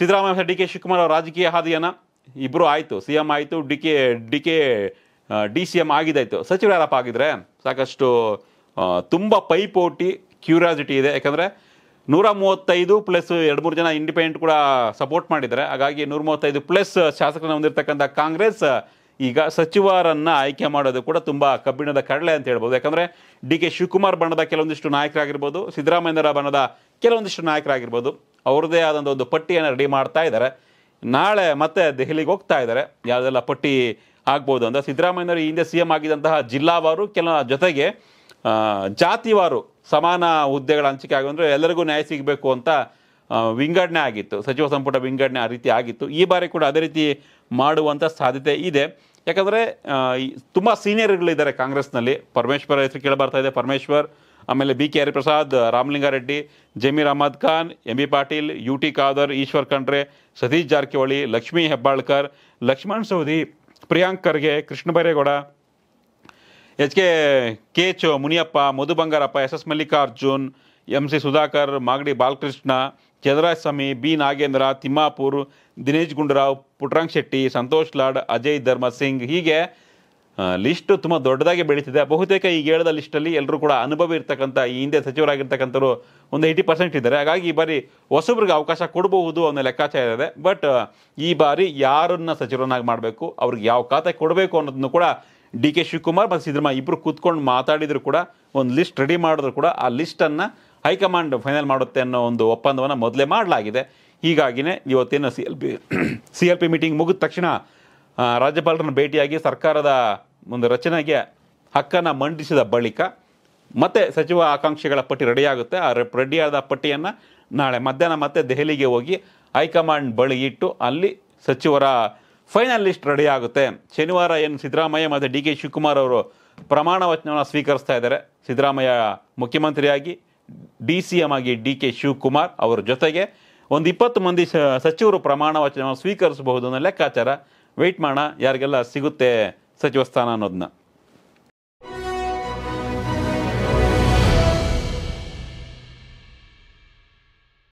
Siddaramaiah D K Shivakumar ಅವರ ರಾಜಕೀಯ ಹಾದಿಯನ್ನು ಇಬ್ಬರು ಆಯಿತು ಸಿ ಎಮ್ ಆಯಿತು D K D K D C M ಆಗಿದ್ದಾಯಿತು ಸಚಿವರು ಯಾರಪ್ಪ ಆಗಿದ್ರೆ ಸಾಕಷ್ಟು ತುಂಬ ಪೈಪೋಟಿ ಕ್ಯೂರಿಯಾಸಿಟಿ ಇದೆ ಯಾಕಂದರೆ ನೂರ ಮೂವತ್ತೈದು ಪ್ಲಸ್ ಎರಡು ಮೂರು ಜನ ಇಂಡಿಪೆಂಡೆಂಟ್ ಕೂಡ ಸಪೋರ್ಟ್ ಮಾಡಿದ್ದಾರೆ ಹಾಗಾಗಿ ನೂರ ಮೂವತ್ತೈದು ಪ್ಲಸ್ ಶಾಸಕರನ್ನು ಹೊಂದಿರತಕ್ಕಂಥ ಕಾಂಗ್ರೆಸ್ ಈಗ ಸಚಿವರನ್ನು ಆಯ್ಕೆ ಮಾಡೋದು ಕೂಡ ತುಂಬ ಕಬ್ಬಿಣದ ಕಡಲೆ ಅಂತ ಹೇಳ್ಬೋದು ಯಾಕಂದರೆ ಡಿ ಕೆ ಶಿವಕುಮಾರ್ ಬಣ್ಣದ ಕೆಲವೊಂದಿಷ್ಟು ನಾಯಕರಾಗಿರ್ಬೋದು ಸಿದ್ದರಾಮಯ್ಯರ ಬಣ್ಣದ ಕೆಲವೊಂದಿಷ್ಟು ನಾಯಕರಾಗಿರ್ಬೋದು ಅವ್ರದ್ದೇ ಆದಂಥ ಒಂದು ಪಟ್ಟಿಯನ್ನು ರೆಡಿ ಮಾಡ್ತಾ ಇದ್ದಾರೆ ನಾಳೆ ಮತ್ತೆ ದೆಹಲಿಗೆ ಹೋಗ್ತಾ ಇದ್ದಾರೆ ಯಾವುದೆಲ್ಲ ಪಟ್ಟಿ ಆಗ್ಬೋದು ಅಂತ ಸಿದ್ದರಾಮಯ್ಯನವರು ಹಿಂದೆ ಸಿ ಎಂ ಆಗಿದ್ದಂತಹ ಜಿಲ್ಲಾವಾರು ಕೆಲ ಜೊತೆಗೆ ಜಾತಿವಾರು ಸಮಾನ ಹುದ್ದೆಗಳ ಹಂಚಿಕೆ ಆಗಂದ್ರೆ ಎಲ್ಲರಿಗೂ ನ್ಯಾಯ ಸಿಗಬೇಕು ಅಂತ ವಿಂಗಡಣೆ ಆಗಿತ್ತು ಸಚಿವ ಸಂಪುಟ ವಿಂಗಡಣೆ ಆ ರೀತಿ ಆಗಿತ್ತು ಈ ಬಾರಿ ಕೂಡ ಅದೇ ರೀತಿ ಮಾಡುವಂಥ ಸಾಧ್ಯತೆ ಇದೆ ಯಾಕಂದರೆ ತುಂಬ ಸೀನಿಯರ್ಗಳಿದ್ದಾರೆ ಕಾಂಗ್ರೆಸ್ನಲ್ಲಿ ಪರಮೇಶ್ವರ್ ಹೆಸರು ಕೇಳಿಬರ್ತಾ ಇದೆ ಪರಮೇಶ್ವರ್ ಆಮೇಲೆ B K Hariprasad Ramalinga Reddy Zameer Ahmed Khan M B Patil U T Khader Eshwar Khandre Satish Jarkiholi Lakshmi Hebbalkar Laxman Savadi Priyank Kharge Krishna Byregowda H K K H Muniyappa Madhu Bangarappa S S Mallikarjun M C Sudhakar Magadi Balakrishna Chandraja Swamy B Nagendra Timmapur Dinesh Gundu Rao Puttarang Shetty Santosh Lad Ajay Dharam Singh ಹೀಗೆ ಲಿಸ್ಟು ತುಂಬ ದೊಡ್ಡದಾಗಿ ಬೆಳೀತಿದೆ ಬಹುತೇಕ ಈಗ ಹೇಳಿದ ಲಿಸ್ಟಲ್ಲಿ ಎಲ್ಲರೂ ಕೂಡ ಅನುಭವ ಇರ್ತಕ್ಕಂಥ ಈ ಹಿಂದೆ ಸಚಿವರಾಗಿರ್ತಕ್ಕಂಥವ್ರು ಒಂದು ಏಯ್ಟಿ ಪರ್ಸೆಂಟ್ ಇದ್ದಾರೆ ಹಾಗಾಗಿ ಈ ಬಾರಿ ಹೊಸಬ್ರಿಗೆ ಅವಕಾಶ ಕೊಡಬಹುದು ಅನ್ನೋ ಲೆಕ್ಕಾಚಾರ ಇದೆ ಬಟ್ ಈ ಬಾರಿ ಯಾರನ್ನ ಸಚಿವರನ್ನಾಗಿ ಮಾಡಬೇಕು ಅವ್ರಿಗೆ ಯಾವ ಖಾತೆ ಕೊಡಬೇಕು ಅನ್ನೋದನ್ನು ಕೂಡ ಡಿ ಕೆ ಶಿವಕುಮಾರ್ ಮತ್ತು ಸಿದ್ದರಾಮಯ್ಯ ಇಬ್ಬರು ಕೂತ್ಕೊಂಡು ಮಾತಾಡಿದ್ರು ಕೂಡ ಒಂದು ಲಿಸ್ಟ್ ರೆಡಿ ಮಾಡಿದ್ರು ಕೂಡ ಆ ಲಿಸ್ಟನ್ನು ಹೈಕಮಾಂಡ್ ಫೈನಲ್ ಮಾಡುತ್ತೆ ಅನ್ನೋ ಒಂದು ಒಪ್ಪಂದವನ್ನು ಮೊದಲೇ ಮಾಡಲಾಗಿದೆ ಹೀಗಾಗಿಯೇ ಇವತ್ತೇನು C L P C L P meeting ಮುಗಿದ ತಕ್ಷಣ ರಾಜ್ಯಪಾಲರನ್ನು ಭೇಟಿಯಾಗಿ ಸರ್ಕಾರದ ಒಂದು ರಚನೆಗೆ ಹಕ್ಕನ್ನು ಮಂಡಿಸಿದ ಬಳಿಕ ಮತ್ತೆ ಸಚಿವ ಆಕಾಂಕ್ಷೆಗಳ ಪಟ್ಟಿ ರೆಡಿಯಾಗುತ್ತೆ ಆ ರೆಡಿಯಾದ ಪಟ್ಟಿಯನ್ನು ನಾಳೆ ಮಧ್ಯಾಹ್ನ ಮತ್ತೆ ದೆಹಲಿಗೆ ಹೋಗಿ ಹೈಕಮಾಂಡ್ ಬಳಿ ಇಟ್ಟು ಅಲ್ಲಿ ಸಚಿವರ ಫೈನಲ್ ಲಿಸ್ಟ್ ರೆಡಿ ಶನಿವಾರ ಏನು ಸಿದ್ದರಾಮಯ್ಯ ಮತ್ತು ಡಿ ಕೆ ಶಿವಕುಮಾರ್ ಅವರು ಪ್ರಮಾಣ ವಚನವನ್ನು ಸ್ವೀಕರಿಸ್ತಾ ಇದ್ದಾರೆ ಸಿದ್ದರಾಮಯ್ಯ ಮುಖ್ಯಮಂತ್ರಿಯಾಗಿ ಡಿ ಸಿ ಎಂ ಆಗಿ ಡಿ ಕೆ ಶಿವಕುಮಾರ್ ಅವರ ಜೊತೆಗೆ ಒಂದು ಇಪ್ಪತ್ತು ಮಂದಿ ಸಚಿವರು ಪ್ರಮಾಣ ವಚನವನ್ನು ಸ್ವೀಕರಿಸಬಹುದು ಅನ್ನೋ ಲೆಕ್ಕಾಚಾರ ವೆಯ್ಟ್ ಮಾಡೋಣ ಯಾರಿಗೆಲ್ಲ ಸಿಗುತ್ತೆ ಸಚಿವ ಸ್ಥಾನ ಅನ್ನೋದನ್ನ